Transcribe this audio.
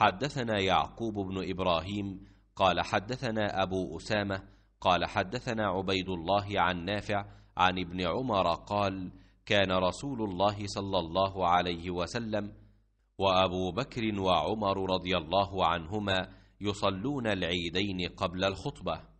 حدثنا يعقوب بن ابراهيم قال حدثنا ابو اسامه قال حدثنا عبيد الله عن نافع عن ابن عمر قال كان رسول الله صلى الله عليه وسلم وابو بكر وعمر رضي الله عنهما يصلون العيدين قبل الخطبه